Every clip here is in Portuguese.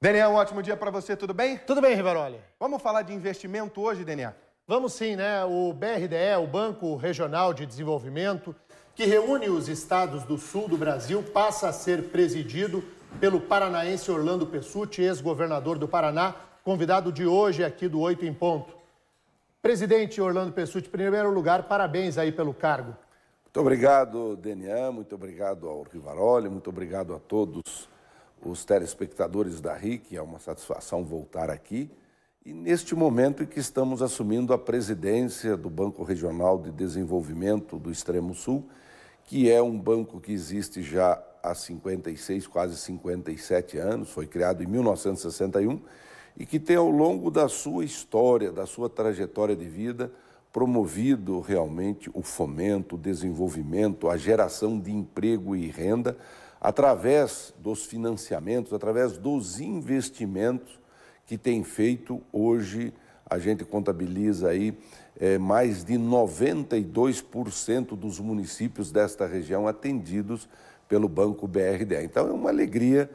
Daniel, um ótimo dia para você, tudo bem? Tudo bem, Rivaroli. Vamos falar de investimento hoje, Daniel? Vamos sim, né? O BRDE, o Banco Regional de Desenvolvimento, que reúne os estados do sul do Brasil, passa a ser presidido pelo paranaense Orlando Pessutti, ex-governador do Paraná, convidado de hoje aqui do Oito em Ponto. Presidente Orlando Pessutti, em primeiro lugar, parabéns aí pelo cargo. Muito obrigado, Denian, muito obrigado ao Rivaroli, muito obrigado a todos os telespectadores da RIC, é uma satisfação voltar aqui. E neste momento em que estamos assumindo a presidência do Banco Regional de Desenvolvimento do Extremo Sul, que é um banco que existe já há 56, quase 57 anos, foi criado em 1961 e que tem ao longo da sua história, da sua trajetória de vida, promovido realmente o fomento, o desenvolvimento, a geração de emprego e renda através dos financiamentos, através dos investimentos que tem feito hoje. A gente contabiliza aí é, mais de 92% dos municípios desta região atendidos pelo Banco BRD. Então é uma alegria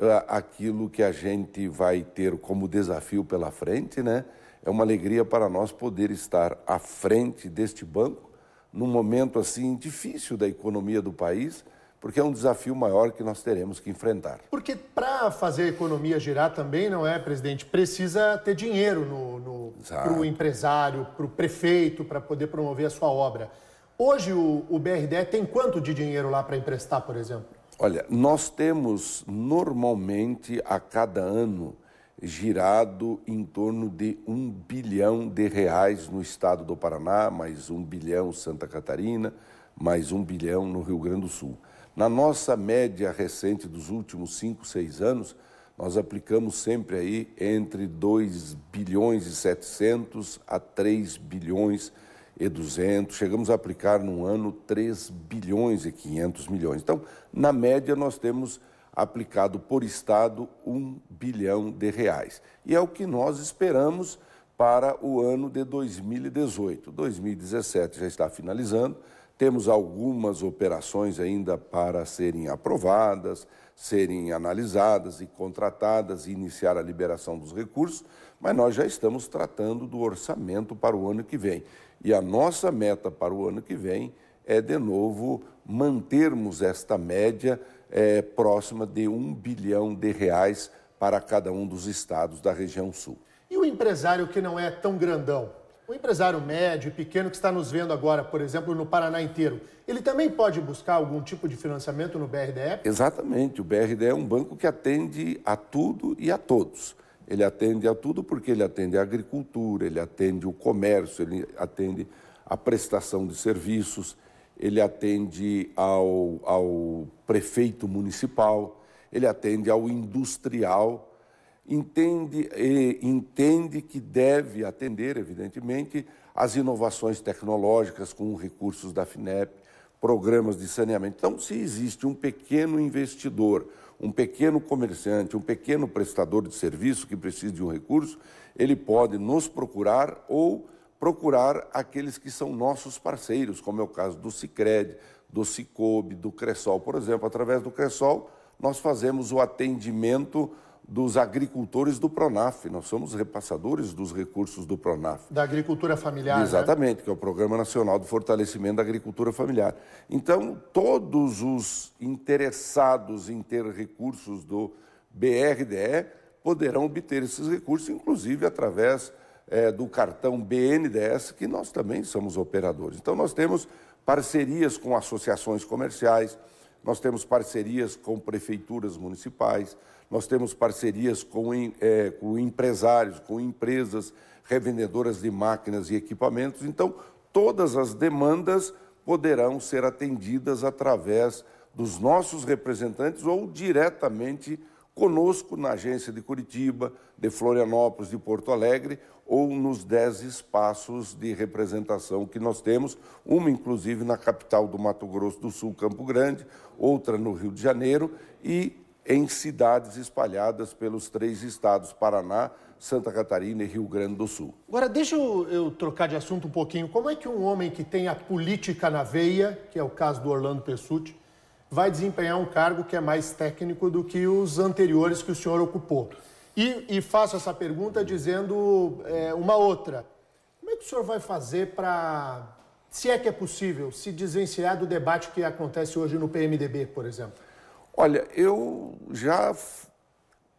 eh, aquilo que a gente vai ter como desafio pela frente, né? É uma alegria para nós poder estar à frente deste banco num momento assim difícil da economia do país, porque é um desafio maior que nós teremos que enfrentar. Porque para fazer a economia girar também, não é, presidente? Precisa ter dinheiro para o empresário, para o prefeito, para poder promover a sua obra. Hoje o, o BRDE tem quanto de dinheiro lá para emprestar, por exemplo? Olha, nós temos normalmente a cada ano girado em torno de um bilhão de reais no estado do Paraná, mais um bilhão Santa Catarina, mais um bilhão no Rio Grande do Sul. Na nossa média recente dos últimos 5, 6 anos, nós aplicamos sempre aí entre 2 bilhões e 700 a 3 bilhões e 200, chegamos a aplicar num ano 3 bilhões e 500 milhões. Então, na média, nós temos aplicado por Estado 1 bilhão de reais. E é o que nós esperamos para o ano de 2018. 2017 já está finalizando, temos algumas operações ainda para serem aprovadas, serem analisadas e contratadas e iniciar a liberação dos recursos, mas nós já estamos tratando do orçamento para o ano que vem. E a nossa meta para o ano que vem é, de novo, mantermos esta média é, próxima de um bilhão de reais para cada um dos estados da região sul. E o empresário que não é tão grandão? O empresário médio e pequeno que está nos vendo agora, por exemplo, no Paraná inteiro, ele também pode buscar algum tipo de financiamento no BRDE? Exatamente. O BRDE é um banco que atende a tudo e a todos. Ele atende a tudo porque ele atende a agricultura, ele atende o comércio, ele atende a prestação de serviços, ele atende ao, ao prefeito municipal, ele atende ao industrial entende, entende que deve atender, evidentemente, às inovações tecnológicas com recursos da FINEP, programas de saneamento. Então, se existe um pequeno investidor, um pequeno comerciante, um pequeno prestador de serviço que precisa de um recurso, ele pode nos procurar ou procurar aqueles que são nossos parceiros, como é o caso do Cicred, do Sicob, do Cressol. Por exemplo, através do Cressol, nós fazemos o atendimento dos agricultores do Pronaf. Nós somos repassadores dos recursos do Pronaf. Da agricultura familiar. Né? Exatamente, né? que é o Programa Nacional de Fortalecimento da Agricultura Familiar. Então, todos os interessados em ter recursos do BRDE poderão obter esses recursos, inclusive através é, do cartão BNDES, que nós também somos operadores. Então, nós temos parcerias com associações comerciais nós temos parcerias com prefeituras municipais, nós temos parcerias com, é, com empresários, com empresas revendedoras de máquinas e equipamentos. Então, todas as demandas poderão ser atendidas através dos nossos representantes ou diretamente conosco na agência de Curitiba, de Florianópolis, de Porto Alegre ou nos dez espaços de representação que nós temos, uma inclusive na capital do Mato Grosso do Sul, Campo Grande, outra no Rio de Janeiro e em cidades espalhadas pelos três estados, Paraná, Santa Catarina e Rio Grande do Sul. Agora, deixa eu, eu trocar de assunto um pouquinho. Como é que um homem que tem a política na veia, que é o caso do Orlando Pessutti, vai desempenhar um cargo que é mais técnico do que os anteriores que o senhor ocupou. E, e faço essa pergunta dizendo é, uma outra. Como é que o senhor vai fazer para, se é que é possível, se desvencilhar do debate que acontece hoje no PMDB, por exemplo? Olha, eu já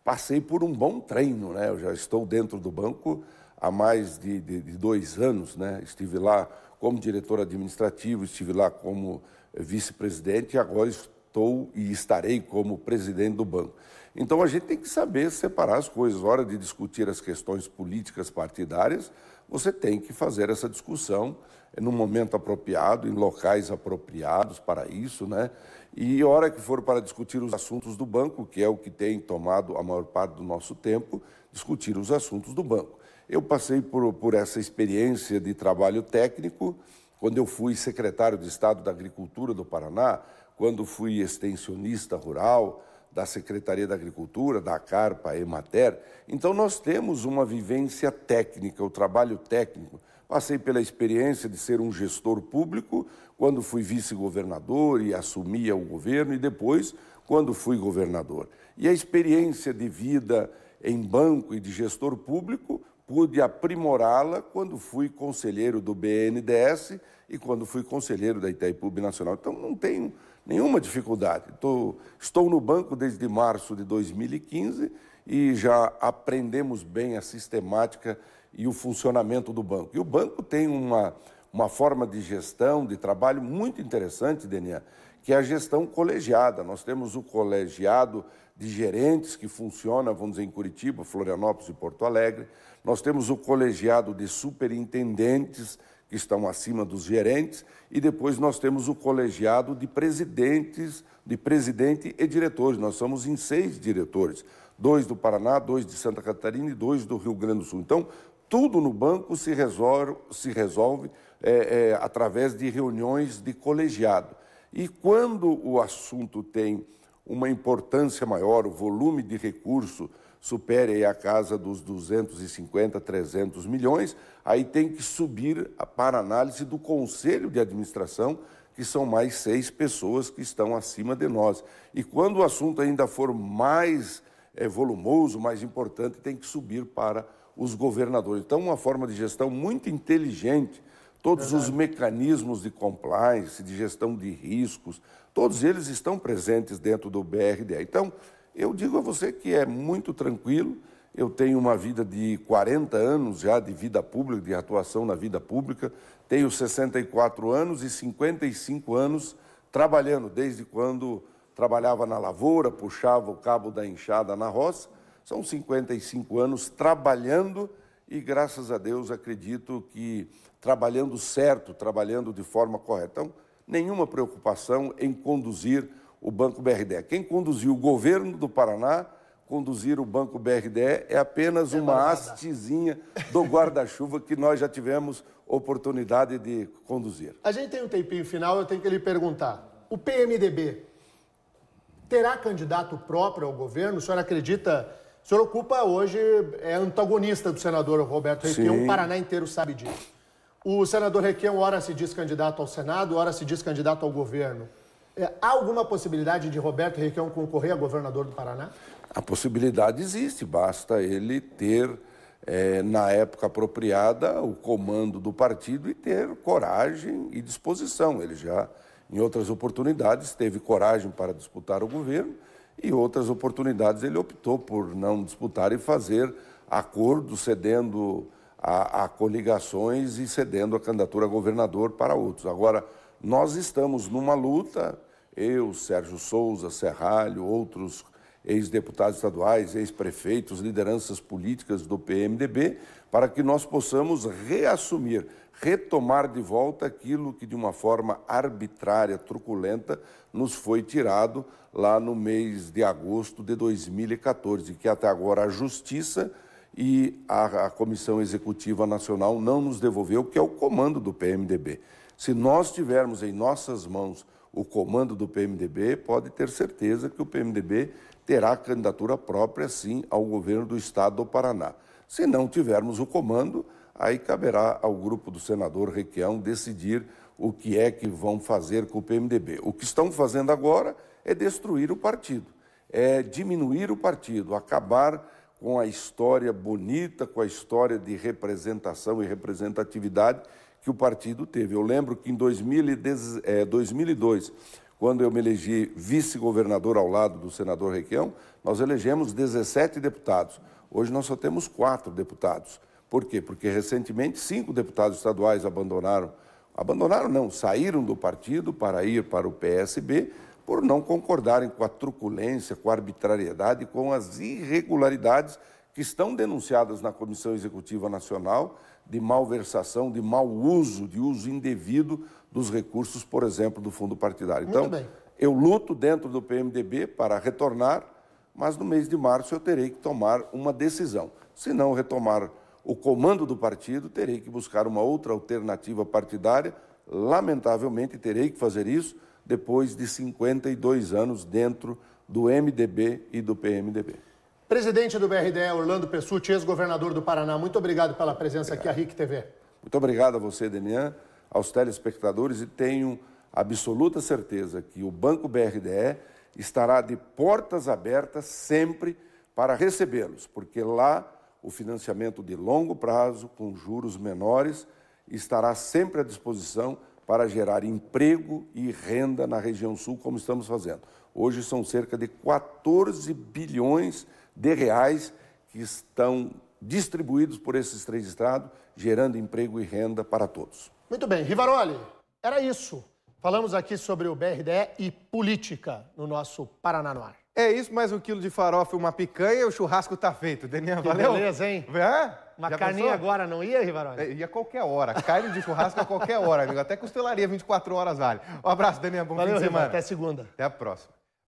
passei por um bom treino, né? Eu já estou dentro do banco há mais de, de, de dois anos, né? Estive lá como diretor administrativo, estive lá como vice-presidente e agora estou e estarei como presidente do banco. Então a gente tem que saber separar as coisas. Hora de discutir as questões políticas partidárias, você tem que fazer essa discussão eh, no momento apropriado, em locais apropriados para isso, né? E hora que for para discutir os assuntos do banco, que é o que tem tomado a maior parte do nosso tempo, discutir os assuntos do banco. Eu passei por, por essa experiência de trabalho técnico quando eu fui secretário de Estado da Agricultura do Paraná, quando fui extensionista rural da Secretaria da Agricultura, da CARPA, EMATER, então nós temos uma vivência técnica, o trabalho técnico. Passei pela experiência de ser um gestor público quando fui vice-governador e assumia o governo e depois quando fui governador. E a experiência de vida em banco e de gestor público pude aprimorá-la quando fui conselheiro do BNDES e quando fui conselheiro da Itaipu Nacional. Então, não tenho nenhuma dificuldade. Estou, estou no banco desde março de 2015 e já aprendemos bem a sistemática e o funcionamento do banco. E o banco tem uma, uma forma de gestão, de trabalho muito interessante, Denian que é a gestão colegiada. Nós temos o colegiado de gerentes que funciona, vamos dizer, em Curitiba, Florianópolis e Porto Alegre. Nós temos o colegiado de superintendentes que estão acima dos gerentes e depois nós temos o colegiado de presidentes, de presidente e diretores. Nós somos em seis diretores, dois do Paraná, dois de Santa Catarina e dois do Rio Grande do Sul. Então, tudo no banco se resolve, se resolve é, é, através de reuniões de colegiado. E quando o assunto tem uma importância maior, o volume de recurso supere a casa dos 250, 300 milhões, aí tem que subir para análise do conselho de administração, que são mais seis pessoas que estão acima de nós. E quando o assunto ainda for mais é, volumoso, mais importante, tem que subir para os governadores. Então, uma forma de gestão muito inteligente Todos Verdade. os mecanismos de compliance, de gestão de riscos, todos eles estão presentes dentro do BRDE. Então, eu digo a você que é muito tranquilo. Eu tenho uma vida de 40 anos já de vida pública, de atuação na vida pública. Tenho 64 anos e 55 anos trabalhando, desde quando trabalhava na lavoura, puxava o cabo da enxada na roça. São 55 anos trabalhando e, graças a Deus, acredito que trabalhando certo, trabalhando de forma correta. Então, nenhuma preocupação em conduzir o Banco BRDE. Quem conduziu o governo do Paraná, conduzir o Banco BRDE é apenas é uma hastezinha do guarda-chuva que nós já tivemos oportunidade de conduzir. A gente tem um tempinho final, eu tenho que lhe perguntar. O PMDB terá candidato próprio ao governo? O senhor acredita? O senhor ocupa hoje, é antagonista do senador Roberto Requião, o Paraná inteiro sabe disso. O senador Requião, ora se diz candidato ao Senado, ora se diz candidato ao governo. É, há alguma possibilidade de Roberto Requião concorrer a governador do Paraná? A possibilidade existe, basta ele ter, é, na época apropriada, o comando do partido e ter coragem e disposição. Ele já, em outras oportunidades, teve coragem para disputar o governo e outras oportunidades ele optou por não disputar e fazer acordo cedendo a, a coligações e cedendo a candidatura a governador para outros. Agora, nós estamos numa luta, eu, Sérgio Souza, Serralho, outros ex-deputados estaduais, ex-prefeitos, lideranças políticas do PMDB, para que nós possamos reassumir, retomar de volta aquilo que de uma forma arbitrária, truculenta, nos foi tirado lá no mês de agosto de 2014, que até agora a justiça e a, a Comissão Executiva Nacional não nos devolveu, que é o comando do PMDB. Se nós tivermos em nossas mãos o comando do PMDB, pode ter certeza que o PMDB terá candidatura própria, sim, ao governo do Estado do Paraná. Se não tivermos o comando, aí caberá ao grupo do senador Requião decidir o que é que vão fazer com o PMDB. O que estão fazendo agora é destruir o partido, é diminuir o partido, acabar com a história bonita, com a história de representação e representatividade que o partido teve. Eu lembro que em 2002, eh, quando eu me elegi vice-governador ao lado do senador Requião, nós elegemos 17 deputados. Hoje nós só temos quatro deputados. Por quê? Porque recentemente cinco deputados estaduais abandonaram abandonaram não, saíram do partido para ir para o PSB por não concordarem com a truculência, com a arbitrariedade, com as irregularidades que estão denunciadas na Comissão Executiva Nacional de malversação, de mau uso, de uso indevido dos recursos, por exemplo, do fundo partidário. Muito então, bem. eu luto dentro do PMDB para retornar, mas no mês de março eu terei que tomar uma decisão. Se não retomar o comando do partido, terei que buscar uma outra alternativa partidária. Lamentavelmente, terei que fazer isso depois de 52 anos dentro do MDB e do PMDB. Presidente do BRDE, Orlando Pessutti, ex-governador do Paraná, muito obrigado pela presença aqui à RIC TV. Muito obrigado a você, Denian, aos telespectadores e tenho absoluta certeza que o Banco BRDE estará de portas abertas sempre para recebê-los, porque lá o financiamento de longo prazo, com juros menores, estará sempre à disposição para gerar emprego e renda na região sul, como estamos fazendo. Hoje são cerca de 14 bilhões de reais que estão distribuídos por esses três estados, gerando emprego e renda para todos. Muito bem, Rivaroli, era isso. Falamos aqui sobre o BRDE e política no nosso Paraná Noir. É isso, mais um quilo de farofa e uma picanha, o churrasco tá feito, Daniel. Valeu. Beleza, hein? Hã? Uma Já carninha pensou? agora não ia, Rivarone? É, ia a qualquer hora. Carne de churrasco a qualquer hora, amigo. Até costelaria 24 horas vale. Um abraço, Daniel. Bom Valeu, fim de semana. até segunda. Até a próxima.